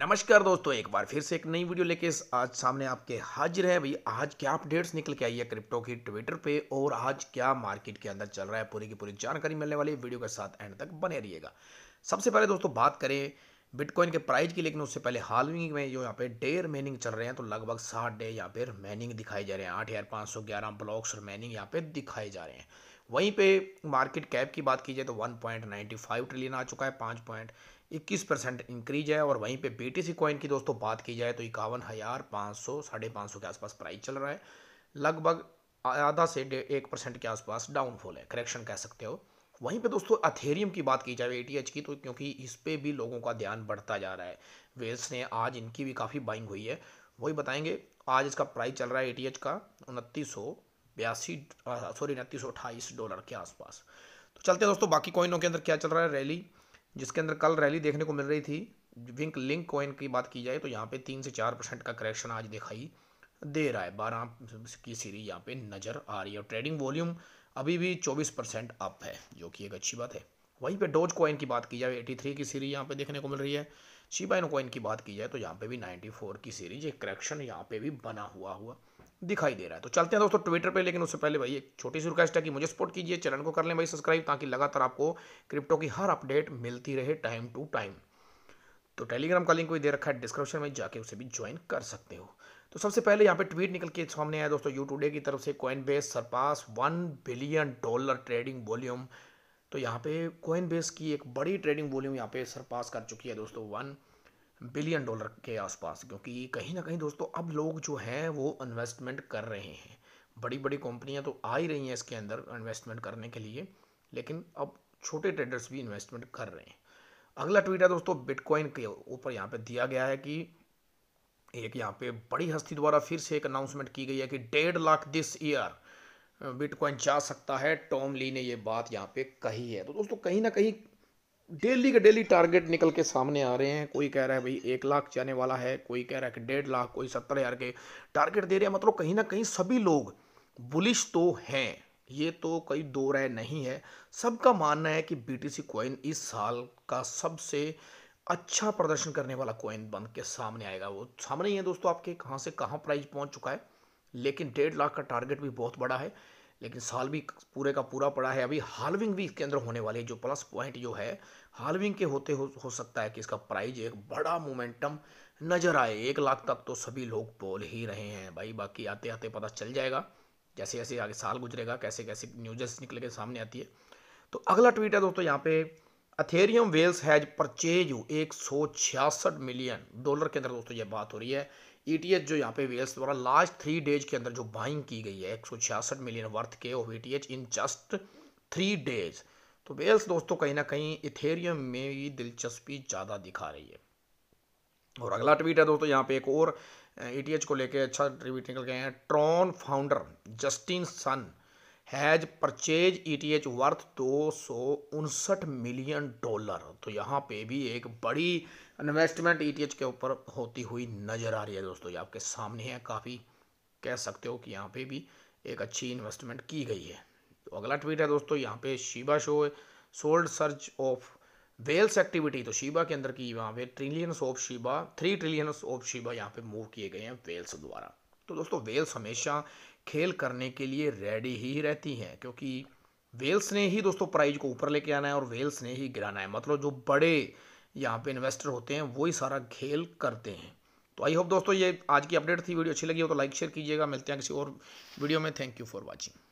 नमस्कार दोस्तों एक बार फिर से एक नई वीडियो लेके आज सामने आपके हाजिर है भाई आज क्या अपडेट्स निकल के आई है क्रिप्टो की ट्विटर पे और आज क्या मार्केट के अंदर चल रहा है पूरी की पूरी जानकारी मिलने वाली वीडियो के साथ एंड तक बने रहिएगा सबसे पहले दोस्तों बात करें बिटकॉइन के प्राइस की लेकिन उससे पहले हाल ही में जो यहाँ पे डे रिमेनिंग चल रहे हैं तो लगभग साठ डे यहाँ पे रिमेनिंग दिखाई जा रहे हैं आठ हज़ार पाँच सौ ग्यारह ब्लॉक्स रिमेनिंग यहाँ पे दिखाए जा रहे हैं वहीं पे मार्केट कैप की बात की जाए तो 1.95 ट्रिलियन आ चुका है पाँच पॉइंट इक्कीस परसेंट इंक्रीज है और वहीं पे टी कॉइन की दोस्तों बात की जाए तो इक्यावन हज़ार पाँच सौ साढ़े पाँच सौ के आसपास प्राइस चल रहा है लगभग आधा से एक परसेंट के आसपास डाउनफॉल है करेक्शन कह सकते हो वहीं पे दोस्तों अथेरियम की बात की जाए ए की तो क्योंकि इस पर भी लोगों का ध्यान बढ़ता जा रहा है वेल्स ने आज इनकी भी काफ़ी बाइंग हुई है वही बताएंगे आज इसका प्राइस चल रहा है ए का उनतीस सौ बयासी सॉरी उनतीस सौ अट्ठाईस डॉलर के आसपास तो चलते हैं दोस्तों बाकी कॉइनों के अंदर क्या चल रहा है रैली जिसके अंदर कल रैली देखने को मिल रही थी विंक लिंक कॉइन की बात की जाए तो यहाँ पे तीन से चार परसेंट का करेक्शन आज दिखाई दे रहा है बारह की सीरी यहाँ पे नज़र आ रही है और ट्रेडिंग वॉल्यूम अभी भी चौबीस परसेंट अप है जो कि एक अच्छी बात है वहीं पे डोज कॉइन की बात की जाए 83 की सीरीज यहाँ पे देखने को मिल रही है शिबाइन कॉइन की बात की जाए तो यहाँ पे भी 94 की सीरीज एक करेक्शन यहाँ पे भी बना हुआ हुआ दिखाई दे रहा है तो चलते हैं दोस्तों ट्विटर पे लेकिन उससे पहले भाई एक छोटी सी रिक्वेस्ट है कि मुझे सपोर्ट कीजिए चैनल को कर लें भाई सब्सक्राइब ताकि लगातार आपको क्रिप्टो की हर अपडेट मिलती रहे टाइम टू टाइम तो टेलीग्राम का लिंक भी दे रखा है डिस्क्रिप्शन में जाके उसे भी ज्वाइन कर सकते हो तो सबसे पहले यहाँ पे ट्वीट निकल के सामने आया दोस्तों यू टूडे की तरफ से Coinbase surpass one billion dollar trading volume तो यहाँ पे कॉइन बेस की एक बड़ी ट्रेडिंग वॉल्यूम यहाँ पे सरपास कर चुकी है दोस्तों वन बिलियन डॉलर के आसपास क्योंकि कहीं ना कहीं दोस्तों अब लोग जो हैं वो इन्वेस्टमेंट कर रहे हैं बड़ी बड़ी कंपनियां तो आ ही रही हैं इसके अंदर इन्वेस्टमेंट करने के लिए लेकिन अब छोटे ट्रेडर्स भी इन्वेस्टमेंट कर रहे हैं अगला ट्वीट है दोस्तों बिटकॉइन के ऊपर यहाँ पे दिया गया है कि एक यहाँ पे बड़ी हस्ती द्वारा फिर से एक अनाउंसमेंट की गई है कि डेढ़ लाख दिस ईयर बिटकॉइन जा सकता है टॉम ली ने ये बात यहाँ पे कही है तो दोस्तों कहीं ना कहीं डेली का डेली टारगेट निकल के सामने आ रहे हैं कोई कह रहा है भाई एक लाख जाने वाला है कोई कह रहा है कि डेढ़ लाख कोई सत्तर हज़ार के टारगेट दे रहे हैं मतलब कहीं ना कहीं सभी लोग बुलिश तो हैं ये तो कई दो राय नहीं है सबका मानना है कि बी टी सी कॉइन इस साल का सबसे अच्छा प्रदर्शन करने वाला कॉइन बन के सामने आएगा वो सामने ही है दोस्तों आपके कहाँ से कहाँ प्राइस पहुँच चुका है लेकिन डेढ़ लाख का टारगेट भी बहुत बड़ा है लेकिन साल भी पूरे का पूरा पड़ा है अभी हालविंग भी इसके अंदर होने वाली है जो प्लस पॉइंट जो है हालविंग के होते हो, हो सकता है कि इसका प्राइज एक बड़ा मोमेंटम नज़र आए एक लाख तक तो सभी लोग बोल ही रहे हैं भाई बाकी आते आते पता चल जाएगा जैसे जैसे आगे साल गुजरेगा कैसे कैसे न्यूजेस निकल के सामने आती है तो अगला ट्वीट है दोस्तों यहाँ पे अथेरियम वेल्स हैज परचेज एक सौ छियासठ मिलियन डॉलर के अंदर दोस्तों ये बात हो रही है ई e जो यहाँ पे वेल्स द्वारा लास्ट थ्री डेज के अंदर जो बाइंग की गई है एक मिलियन वर्थ के off we in just three days तो वेल्स दोस्तों कहीं ना कहीं इथेरियम में भी दिलचस्पी ज़्यादा दिखा रही है और अगला ट्वीट है दोस्तों यहाँ पे एक और ई e को लेके अच्छा ट्वीट निकल गए हैं Tron founder Justin Sun has purchase ETH e worth दो मिलियन डॉलर तो यहाँ पे भी एक बड़ी इन्वेस्टमेंट ईटीएच e के ऊपर होती हुई नज़र आ रही है दोस्तों ये आपके सामने है काफ़ी कह सकते हो कि यहाँ पे भी एक अच्छी इन्वेस्टमेंट की गई है तो अगला ट्वीट है दोस्तों यहाँ पे Shiba show sold search of whales activity तो शिबा के अंदर की यहाँ पे trillions of Shiba three trillions of Shiba यहाँ पे मूव किए गए हैं वेल्स द्वारा तो दोस्तों वेल्स हमेशा खेल करने के लिए रेडी ही रहती हैं क्योंकि वेल्स ने ही दोस्तों प्राइज को ऊपर लेके आना है और वेल्स ने ही गिराना है मतलब जो बड़े यहाँ पे इन्वेस्टर होते हैं वही सारा खेल करते हैं तो आई होप दोस्तों ये आज की अपडेट थी वीडियो अच्छी लगी हो तो लाइक शेयर कीजिएगा मिलते हैं किसी और वीडियो में थैंक यू फॉर वॉचिंग